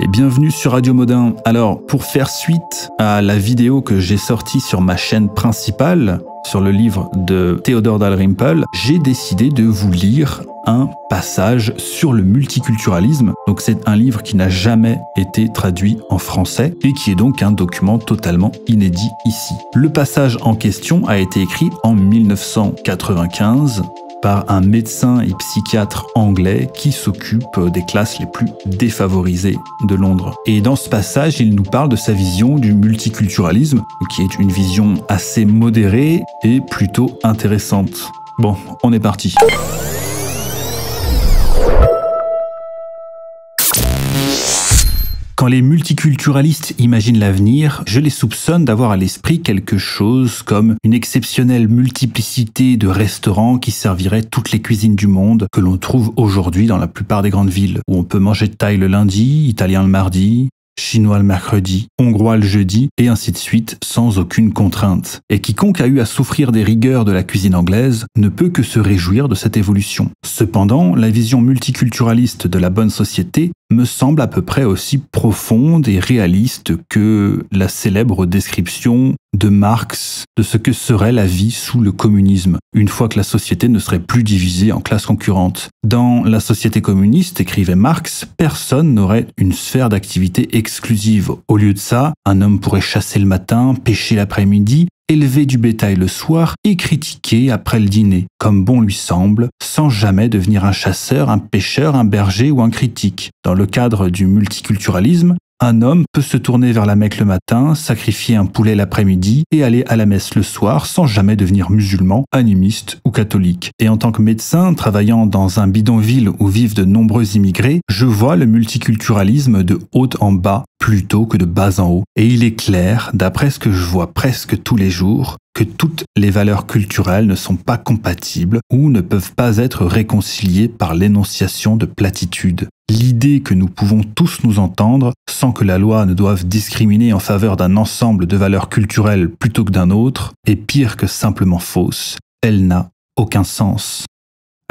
et bienvenue sur Radio Modin. Alors, pour faire suite à la vidéo que j'ai sortie sur ma chaîne principale, sur le livre de Theodore Dalrymple, j'ai décidé de vous lire un passage sur le multiculturalisme. Donc c'est un livre qui n'a jamais été traduit en français et qui est donc un document totalement inédit ici. Le passage en question a été écrit en 1995 par un médecin et psychiatre anglais qui s'occupe des classes les plus défavorisées de Londres. Et dans ce passage, il nous parle de sa vision du multiculturalisme, qui est une vision assez modérée et plutôt intéressante. Bon, on est parti. Quand les multiculturalistes imaginent l'avenir, je les soupçonne d'avoir à l'esprit quelque chose comme une exceptionnelle multiplicité de restaurants qui serviraient toutes les cuisines du monde que l'on trouve aujourd'hui dans la plupart des grandes villes, où on peut manger thaï le lundi, italien le mardi, chinois le mercredi, hongrois le jeudi, et ainsi de suite, sans aucune contrainte. Et quiconque a eu à souffrir des rigueurs de la cuisine anglaise ne peut que se réjouir de cette évolution. Cependant, la vision multiculturaliste de la bonne société me semble à peu près aussi profonde et réaliste que la célèbre description de Marx de ce que serait la vie sous le communisme, une fois que la société ne serait plus divisée en classes concurrentes. Dans la société communiste, écrivait Marx, personne n'aurait une sphère d'activité exclusive. Au lieu de ça, un homme pourrait chasser le matin, pêcher l'après-midi, élever du bétail le soir et critiquer après le dîner, comme bon lui semble, sans jamais devenir un chasseur, un pêcheur, un berger ou un critique. Dans le cadre du multiculturalisme, un homme peut se tourner vers la Mecque le matin, sacrifier un poulet l'après-midi et aller à la messe le soir sans jamais devenir musulman, animiste ou catholique. Et en tant que médecin, travaillant dans un bidonville où vivent de nombreux immigrés, je vois le multiculturalisme de haut en bas plutôt que de bas en haut, et il est clair, d'après ce que je vois presque tous les jours, que toutes les valeurs culturelles ne sont pas compatibles ou ne peuvent pas être réconciliées par l'énonciation de platitudes. L'idée que nous pouvons tous nous entendre sans que la loi ne doive discriminer en faveur d'un ensemble de valeurs culturelles plutôt que d'un autre est pire que simplement fausse. Elle n'a aucun sens.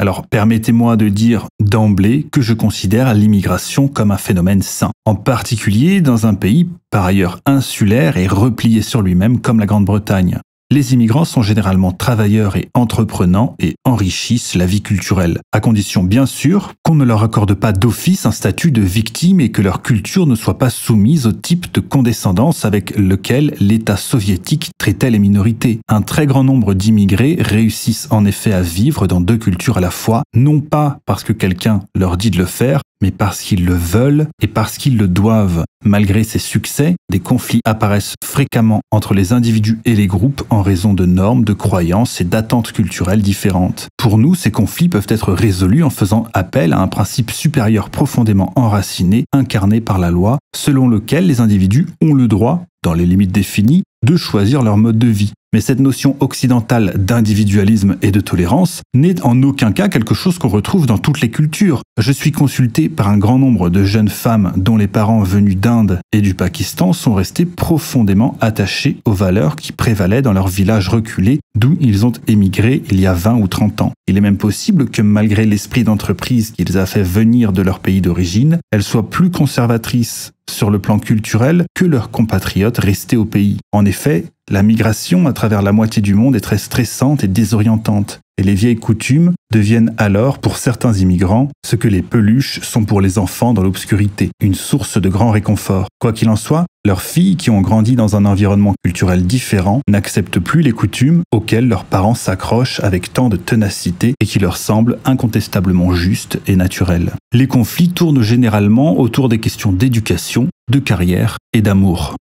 Alors permettez-moi de dire d'emblée que je considère l'immigration comme un phénomène sain, en particulier dans un pays par ailleurs insulaire et replié sur lui-même comme la Grande-Bretagne les immigrants sont généralement travailleurs et entreprenants et enrichissent la vie culturelle, à condition bien sûr qu'on ne leur accorde pas d'office un statut de victime et que leur culture ne soit pas soumise au type de condescendance avec lequel l'État soviétique traitait les minorités. Un très grand nombre d'immigrés réussissent en effet à vivre dans deux cultures à la fois, non pas parce que quelqu'un leur dit de le faire, mais parce qu'ils le veulent et parce qu'ils le doivent. Malgré ces succès, des conflits apparaissent fréquemment entre les individus et les groupes en raison de normes, de croyances et d'attentes culturelles différentes. Pour nous, ces conflits peuvent être résolus en faisant appel à un principe supérieur profondément enraciné, incarné par la loi, selon lequel les individus ont le droit, dans les limites définies, de choisir leur mode de vie, mais cette notion occidentale d'individualisme et de tolérance n'est en aucun cas quelque chose qu'on retrouve dans toutes les cultures. Je suis consulté par un grand nombre de jeunes femmes dont les parents venus d'Inde et du Pakistan sont restés profondément attachés aux valeurs qui prévalaient dans leur village reculé d'où ils ont émigré il y a 20 ou 30 ans. Il est même possible que malgré l'esprit d'entreprise qu'ils a fait venir de leur pays d'origine, elles soient plus conservatrices sur le plan culturel que leurs compatriotes restés au pays. En effet, la migration à travers la moitié du monde est très stressante et désorientante, et les vieilles coutumes deviennent alors pour certains immigrants ce que les peluches sont pour les enfants dans l'obscurité, une source de grand réconfort. Quoi qu'il en soit, leurs filles qui ont grandi dans un environnement culturel différent n'acceptent plus les coutumes auxquelles leurs parents s'accrochent avec tant de ténacité et qui leur semblent incontestablement justes et naturelles. Les conflits tournent généralement autour des questions d'éducation, de carrière et d'amour.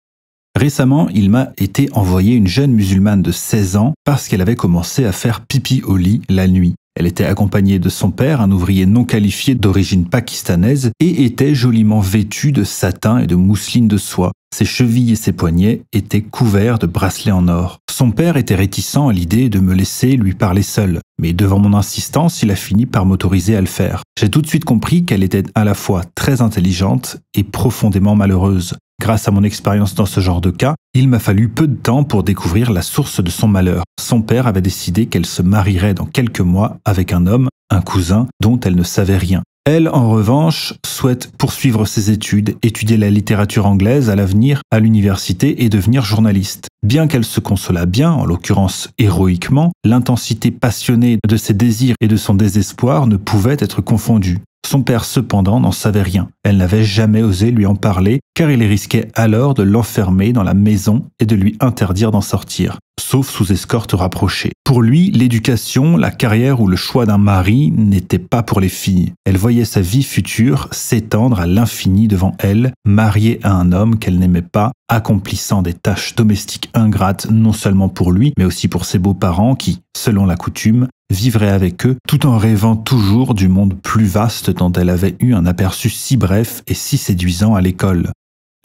Récemment, il m'a été envoyé une jeune musulmane de 16 ans parce qu'elle avait commencé à faire pipi au lit la nuit. Elle était accompagnée de son père, un ouvrier non qualifié d'origine pakistanaise, et était joliment vêtue de satin et de mousseline de soie. Ses chevilles et ses poignets étaient couverts de bracelets en or. Son père était réticent à l'idée de me laisser lui parler seul, mais devant mon insistance, il a fini par m'autoriser à le faire. J'ai tout de suite compris qu'elle était à la fois très intelligente et profondément malheureuse. Grâce à mon expérience dans ce genre de cas, il m'a fallu peu de temps pour découvrir la source de son malheur. Son père avait décidé qu'elle se marierait dans quelques mois avec un homme, un cousin, dont elle ne savait rien. Elle, en revanche, souhaite poursuivre ses études, étudier la littérature anglaise à l'avenir à l'université et devenir journaliste. Bien qu'elle se consolât bien, en l'occurrence héroïquement, l'intensité passionnée de ses désirs et de son désespoir ne pouvait être confondue. Son père, cependant, n'en savait rien. Elle n'avait jamais osé lui en parler, car il risquait alors de l'enfermer dans la maison et de lui interdire d'en sortir, sauf sous escorte rapprochée. Pour lui, l'éducation, la carrière ou le choix d'un mari n'étaient pas pour les filles. Elle voyait sa vie future s'étendre à l'infini devant elle, mariée à un homme qu'elle n'aimait pas, accomplissant des tâches domestiques ingrates non seulement pour lui, mais aussi pour ses beaux-parents qui, selon la coutume, vivrait avec eux, tout en rêvant toujours du monde plus vaste dont elle avait eu un aperçu si bref et si séduisant à l'école.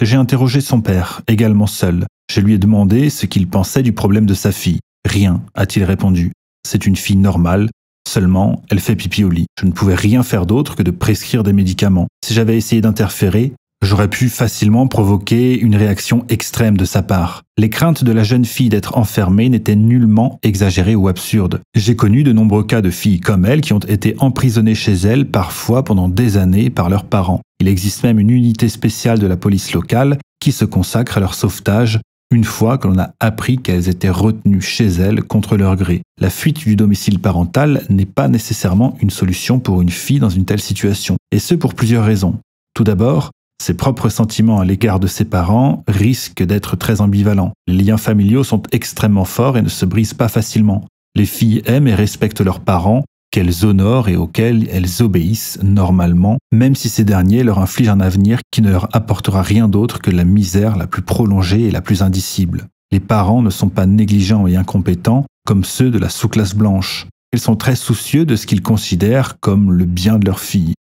J'ai interrogé son père, également seul. Je lui ai demandé ce qu'il pensait du problème de sa fille. Rien, a-t-il répondu. C'est une fille normale, seulement elle fait pipi au lit. Je ne pouvais rien faire d'autre que de prescrire des médicaments. Si j'avais essayé d'interférer, J'aurais pu facilement provoquer une réaction extrême de sa part. Les craintes de la jeune fille d'être enfermée n'étaient nullement exagérées ou absurdes. J'ai connu de nombreux cas de filles comme elle qui ont été emprisonnées chez elles parfois pendant des années par leurs parents. Il existe même une unité spéciale de la police locale qui se consacre à leur sauvetage une fois que l'on a appris qu'elles étaient retenues chez elles contre leur gré. La fuite du domicile parental n'est pas nécessairement une solution pour une fille dans une telle situation, et ce pour plusieurs raisons. Tout d'abord, ses propres sentiments à l'égard de ses parents risquent d'être très ambivalents. Les liens familiaux sont extrêmement forts et ne se brisent pas facilement. Les filles aiment et respectent leurs parents, qu'elles honorent et auxquels elles obéissent normalement, même si ces derniers leur infligent un avenir qui ne leur apportera rien d'autre que la misère la plus prolongée et la plus indicible. Les parents ne sont pas négligents et incompétents comme ceux de la sous-classe blanche. Ils sont très soucieux de ce qu'ils considèrent comme le bien de leur fille.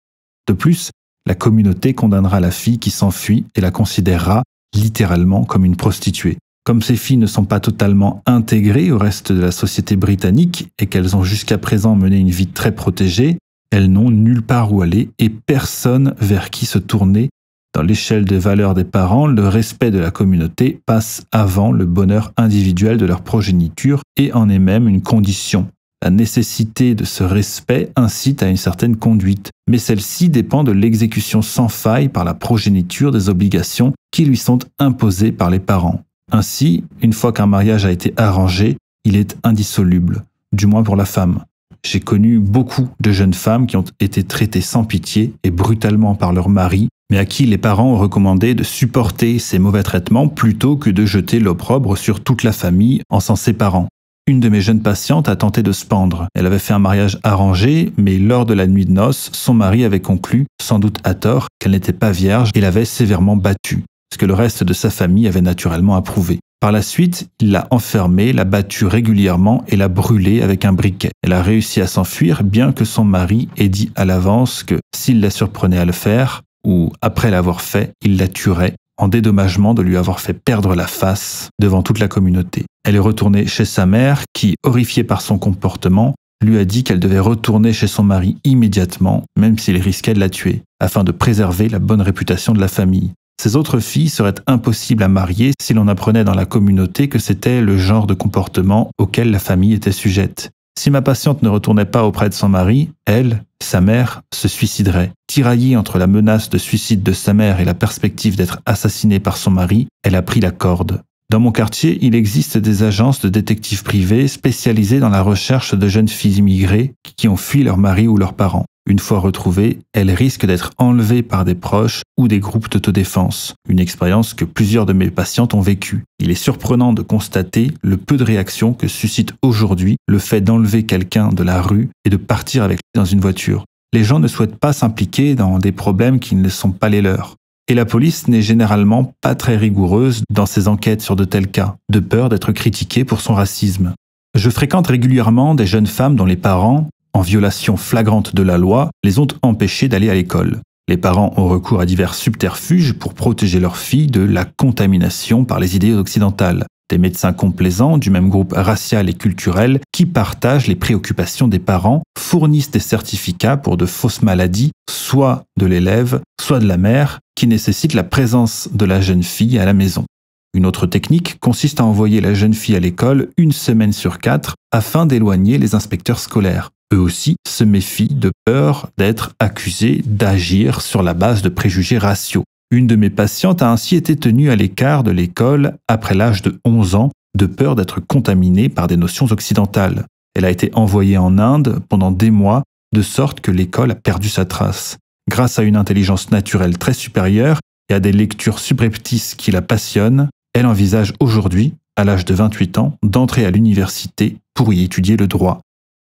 De plus, la communauté condamnera la fille qui s'enfuit et la considérera littéralement comme une prostituée. Comme ces filles ne sont pas totalement intégrées au reste de la société britannique et qu'elles ont jusqu'à présent mené une vie très protégée, elles n'ont nulle part où aller et personne vers qui se tourner. Dans l'échelle des valeurs des parents, le respect de la communauté passe avant le bonheur individuel de leur progéniture et en est même une condition la nécessité de ce respect incite à une certaine conduite, mais celle-ci dépend de l'exécution sans faille par la progéniture des obligations qui lui sont imposées par les parents. Ainsi, une fois qu'un mariage a été arrangé, il est indissoluble, du moins pour la femme. J'ai connu beaucoup de jeunes femmes qui ont été traitées sans pitié et brutalement par leur mari, mais à qui les parents ont recommandé de supporter ces mauvais traitements plutôt que de jeter l'opprobre sur toute la famille en s'en séparant. Une de mes jeunes patientes a tenté de se pendre. Elle avait fait un mariage arrangé, mais lors de la nuit de noces, son mari avait conclu, sans doute à tort, qu'elle n'était pas vierge et l'avait sévèrement battue, ce que le reste de sa famille avait naturellement approuvé. Par la suite, il l'a enfermée, l'a battue régulièrement et l'a brûlée avec un briquet. Elle a réussi à s'enfuir, bien que son mari ait dit à l'avance que s'il la surprenait à le faire, ou après l'avoir fait, il la tuerait en dédommagement de lui avoir fait perdre la face devant toute la communauté. Elle est retournée chez sa mère qui, horrifiée par son comportement, lui a dit qu'elle devait retourner chez son mari immédiatement, même s'il risquait de la tuer, afin de préserver la bonne réputation de la famille. Ces autres filles seraient impossibles à marier si l'on apprenait dans la communauté que c'était le genre de comportement auquel la famille était sujette. Si ma patiente ne retournait pas auprès de son mari, elle, sa mère, se suiciderait. Tiraillée entre la menace de suicide de sa mère et la perspective d'être assassinée par son mari, elle a pris la corde. Dans mon quartier, il existe des agences de détectives privés spécialisées dans la recherche de jeunes filles immigrées qui ont fui leur mari ou leurs parents. Une fois retrouvée, elle risque d'être enlevée par des proches ou des groupes d'autodéfense, une expérience que plusieurs de mes patientes ont vécue. Il est surprenant de constater le peu de réaction que suscite aujourd'hui le fait d'enlever quelqu'un de la rue et de partir avec lui dans une voiture. Les gens ne souhaitent pas s'impliquer dans des problèmes qui ne sont pas les leurs. Et la police n'est généralement pas très rigoureuse dans ses enquêtes sur de tels cas, de peur d'être critiquée pour son racisme. Je fréquente régulièrement des jeunes femmes dont les parents, en violation flagrante de la loi, les ont empêchés d'aller à l'école. Les parents ont recours à divers subterfuges pour protéger leurs filles de la contamination par les idées occidentales. Des médecins complaisants du même groupe racial et culturel qui partagent les préoccupations des parents fournissent des certificats pour de fausses maladies, soit de l'élève, soit de la mère, qui nécessitent la présence de la jeune fille à la maison. Une autre technique consiste à envoyer la jeune fille à l'école une semaine sur quatre afin d'éloigner les inspecteurs scolaires eux aussi se méfient de peur d'être accusés d'agir sur la base de préjugés raciaux. Une de mes patientes a ainsi été tenue à l'écart de l'école après l'âge de 11 ans de peur d'être contaminée par des notions occidentales. Elle a été envoyée en Inde pendant des mois de sorte que l'école a perdu sa trace. Grâce à une intelligence naturelle très supérieure et à des lectures subreptices qui la passionnent, elle envisage aujourd'hui, à l'âge de 28 ans, d'entrer à l'université pour y étudier le droit.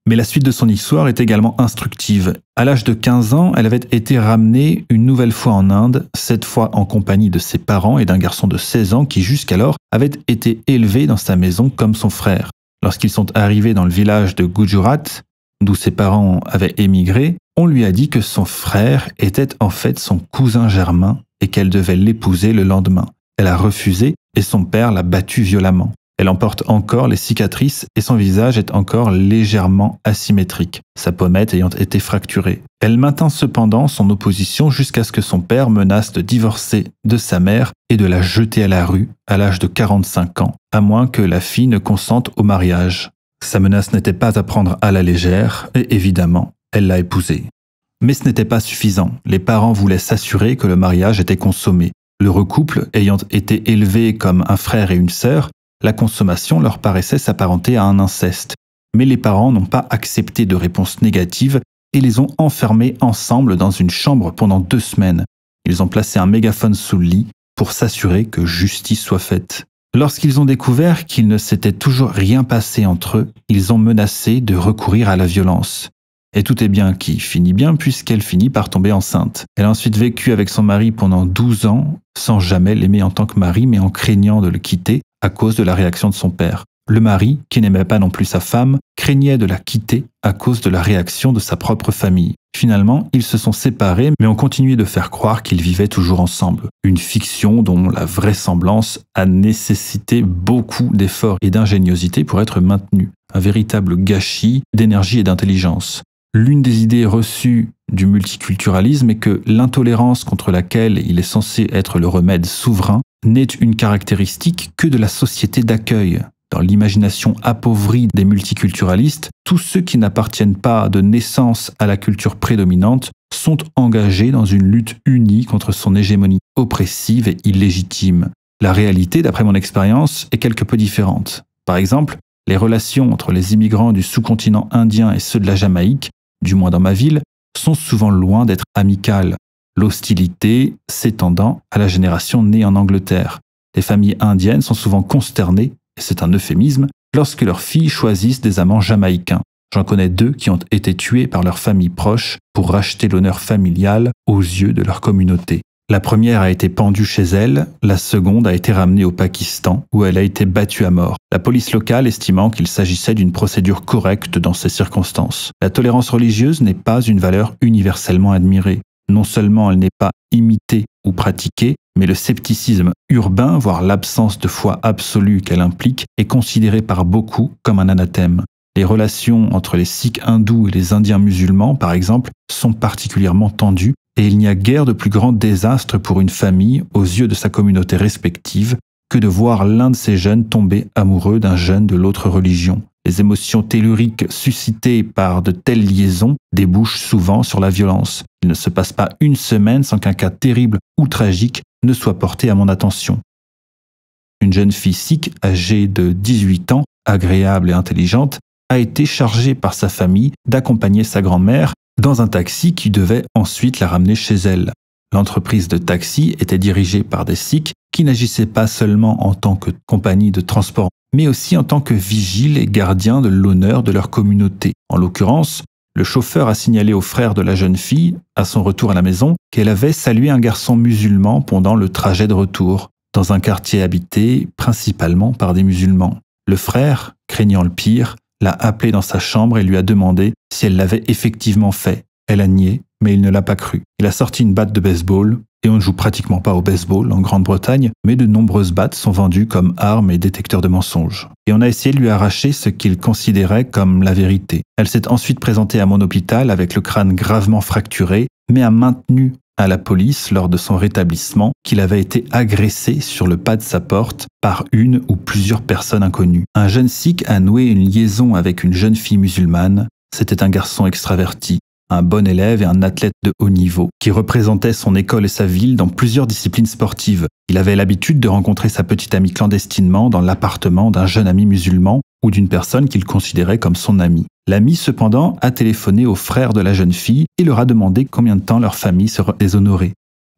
Mais la suite de son histoire est également instructive. À l'âge de 15 ans, elle avait été ramenée une nouvelle fois en Inde, cette fois en compagnie de ses parents et d'un garçon de 16 ans qui jusqu'alors avait été élevé dans sa maison comme son frère. Lorsqu'ils sont arrivés dans le village de Gujarat, d'où ses parents avaient émigré, on lui a dit que son frère était en fait son cousin germain et qu'elle devait l'épouser le lendemain. Elle a refusé et son père l'a battu violemment. Elle emporte encore les cicatrices et son visage est encore légèrement asymétrique, sa pommette ayant été fracturée. Elle maintint cependant son opposition jusqu'à ce que son père menace de divorcer de sa mère et de la jeter à la rue à l'âge de 45 ans, à moins que la fille ne consente au mariage. Sa menace n'était pas à prendre à la légère et évidemment, elle l'a épousée. Mais ce n'était pas suffisant. Les parents voulaient s'assurer que le mariage était consommé. Le recouple, ayant été élevé comme un frère et une sœur, la consommation leur paraissait s'apparenter à un inceste, mais les parents n'ont pas accepté de réponse négative et les ont enfermés ensemble dans une chambre pendant deux semaines. Ils ont placé un mégaphone sous le lit pour s'assurer que justice soit faite. Lorsqu'ils ont découvert qu'il ne s'était toujours rien passé entre eux, ils ont menacé de recourir à la violence. Et tout est bien qui finit bien puisqu'elle finit par tomber enceinte. Elle a ensuite vécu avec son mari pendant 12 ans, sans jamais l'aimer en tant que mari mais en craignant de le quitter, à cause de la réaction de son père. Le mari, qui n'aimait pas non plus sa femme, craignait de la quitter à cause de la réaction de sa propre famille. Finalement, ils se sont séparés mais ont continué de faire croire qu'ils vivaient toujours ensemble. Une fiction dont la vraisemblance a nécessité beaucoup d'efforts et d'ingéniosité pour être maintenue. Un véritable gâchis d'énergie et d'intelligence. L'une des idées reçues du multiculturalisme est que l'intolérance contre laquelle il est censé être le remède souverain n'est une caractéristique que de la société d'accueil. Dans l'imagination appauvrie des multiculturalistes, tous ceux qui n'appartiennent pas de naissance à la culture prédominante sont engagés dans une lutte unie contre son hégémonie oppressive et illégitime. La réalité, d'après mon expérience, est quelque peu différente. Par exemple, les relations entre les immigrants du sous-continent indien et ceux de la Jamaïque, du moins dans ma ville, sont souvent loin d'être amicales l'hostilité s'étendant à la génération née en Angleterre. Les familles indiennes sont souvent consternées, et c'est un euphémisme, lorsque leurs filles choisissent des amants jamaïcains. J'en connais deux qui ont été tués par leurs familles proches pour racheter l'honneur familial aux yeux de leur communauté. La première a été pendue chez elle, la seconde a été ramenée au Pakistan, où elle a été battue à mort, la police locale estimant qu'il s'agissait d'une procédure correcte dans ces circonstances. La tolérance religieuse n'est pas une valeur universellement admirée. Non seulement elle n'est pas imitée ou pratiquée, mais le scepticisme urbain, voire l'absence de foi absolue qu'elle implique, est considéré par beaucoup comme un anathème. Les relations entre les Sikhs hindous et les Indiens musulmans, par exemple, sont particulièrement tendues et il n'y a guère de plus grand désastre pour une famille, aux yeux de sa communauté respective, que de voir l'un de ses jeunes tomber amoureux d'un jeune de l'autre religion. Les émotions telluriques suscitées par de telles liaisons débouchent souvent sur la violence. Il ne se passe pas une semaine sans qu'un cas terrible ou tragique ne soit porté à mon attention. Une jeune fille sikh, âgée de 18 ans, agréable et intelligente, a été chargée par sa famille d'accompagner sa grand-mère dans un taxi qui devait ensuite la ramener chez elle. L'entreprise de taxi était dirigée par des Sikhs qui n'agissaient pas seulement en tant que compagnie de transport mais aussi en tant que vigile et gardien de l'honneur de leur communauté. En l'occurrence, le chauffeur a signalé au frère de la jeune fille, à son retour à la maison, qu'elle avait salué un garçon musulman pendant le trajet de retour, dans un quartier habité principalement par des musulmans. Le frère, craignant le pire, l'a appelé dans sa chambre et lui a demandé si elle l'avait effectivement fait. Elle a nié, mais il ne l'a pas cru. Il a sorti une batte de baseball et on ne joue pratiquement pas au baseball en Grande-Bretagne, mais de nombreuses battes sont vendues comme armes et détecteurs de mensonges. Et on a essayé de lui arracher ce qu'il considérait comme la vérité. Elle s'est ensuite présentée à mon hôpital avec le crâne gravement fracturé, mais a maintenu à la police lors de son rétablissement qu'il avait été agressé sur le pas de sa porte par une ou plusieurs personnes inconnues. Un jeune sikh a noué une liaison avec une jeune fille musulmane, c'était un garçon extraverti un bon élève et un athlète de haut niveau, qui représentait son école et sa ville dans plusieurs disciplines sportives. Il avait l'habitude de rencontrer sa petite amie clandestinement dans l'appartement d'un jeune ami musulman ou d'une personne qu'il considérait comme son ami. L'ami, cependant, a téléphoné au frère de la jeune fille et leur a demandé combien de temps leur famille serait déshonorée.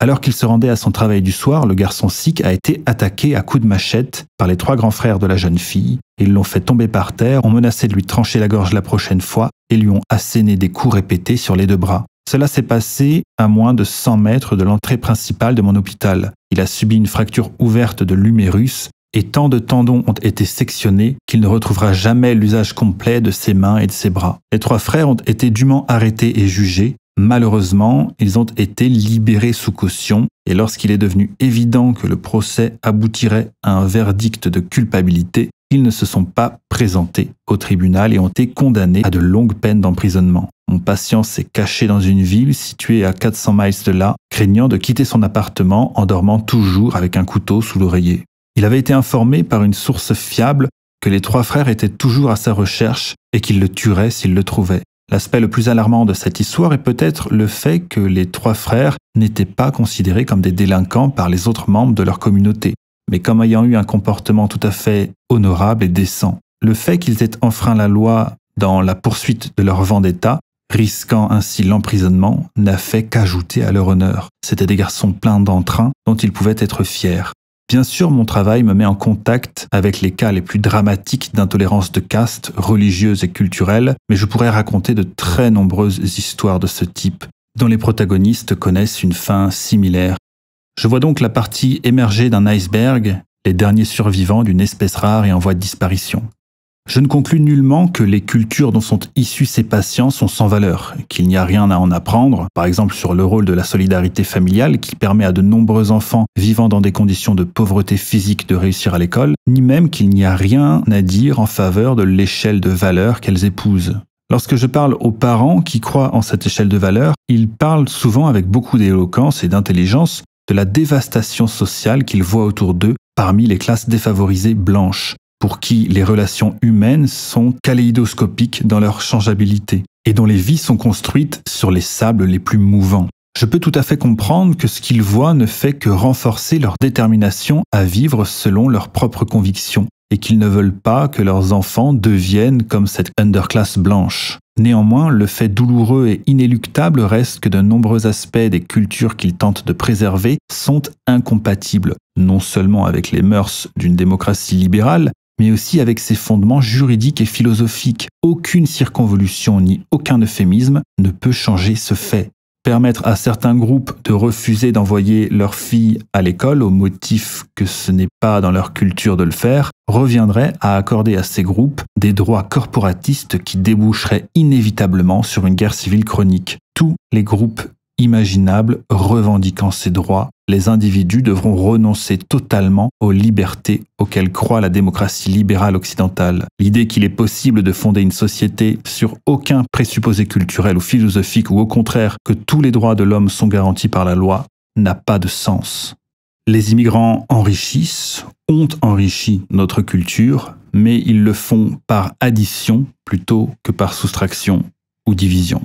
Alors qu'il se rendait à son travail du soir, le garçon Sikh a été attaqué à coups de machette par les trois grands frères de la jeune fille. Ils l'ont fait tomber par terre, ont menacé de lui trancher la gorge la prochaine fois et lui ont asséné des coups répétés sur les deux bras. Cela s'est passé à moins de 100 mètres de l'entrée principale de mon hôpital. Il a subi une fracture ouverte de l'humérus et tant de tendons ont été sectionnés qu'il ne retrouvera jamais l'usage complet de ses mains et de ses bras. Les trois frères ont été dûment arrêtés et jugés, Malheureusement, ils ont été libérés sous caution et lorsqu'il est devenu évident que le procès aboutirait à un verdict de culpabilité, ils ne se sont pas présentés au tribunal et ont été condamnés à de longues peines d'emprisonnement. Mon patient s'est caché dans une ville située à 400 miles de là, craignant de quitter son appartement en dormant toujours avec un couteau sous l'oreiller. Il avait été informé par une source fiable que les trois frères étaient toujours à sa recherche et qu'ils le tueraient s'ils le trouvaient. L'aspect le plus alarmant de cette histoire est peut-être le fait que les trois frères n'étaient pas considérés comme des délinquants par les autres membres de leur communauté, mais comme ayant eu un comportement tout à fait honorable et décent. Le fait qu'ils aient enfreint la loi dans la poursuite de leur vendetta, risquant ainsi l'emprisonnement, n'a fait qu'ajouter à leur honneur. C'étaient des garçons pleins d'entrain dont ils pouvaient être fiers. Bien sûr, mon travail me met en contact avec les cas les plus dramatiques d'intolérance de caste, religieuse et culturelle, mais je pourrais raconter de très nombreuses histoires de ce type, dont les protagonistes connaissent une fin similaire. Je vois donc la partie émergée d'un iceberg, les derniers survivants d'une espèce rare et en voie de disparition. Je ne conclus nullement que les cultures dont sont issus ces patients sont sans valeur, qu'il n'y a rien à en apprendre, par exemple sur le rôle de la solidarité familiale qui permet à de nombreux enfants vivant dans des conditions de pauvreté physique de réussir à l'école, ni même qu'il n'y a rien à dire en faveur de l'échelle de valeur qu'elles épousent. Lorsque je parle aux parents qui croient en cette échelle de valeur, ils parlent souvent avec beaucoup d'éloquence et d'intelligence de la dévastation sociale qu'ils voient autour d'eux parmi les classes défavorisées blanches, pour qui les relations humaines sont kaléidoscopiques dans leur changeabilité et dont les vies sont construites sur les sables les plus mouvants. Je peux tout à fait comprendre que ce qu'ils voient ne fait que renforcer leur détermination à vivre selon leurs propres convictions et qu'ils ne veulent pas que leurs enfants deviennent comme cette underclass blanche. Néanmoins, le fait douloureux et inéluctable reste que de nombreux aspects des cultures qu'ils tentent de préserver sont incompatibles, non seulement avec les mœurs d'une démocratie libérale, mais aussi avec ses fondements juridiques et philosophiques. Aucune circonvolution ni aucun euphémisme ne peut changer ce fait. Permettre à certains groupes de refuser d'envoyer leurs filles à l'école au motif que ce n'est pas dans leur culture de le faire reviendrait à accorder à ces groupes des droits corporatistes qui déboucheraient inévitablement sur une guerre civile chronique. Tous les groupes imaginable revendiquant ces droits, les individus devront renoncer totalement aux libertés auxquelles croit la démocratie libérale occidentale. L'idée qu'il est possible de fonder une société sur aucun présupposé culturel ou philosophique ou au contraire que tous les droits de l'homme sont garantis par la loi n'a pas de sens. Les immigrants enrichissent, ont enrichi notre culture, mais ils le font par addition plutôt que par soustraction ou division.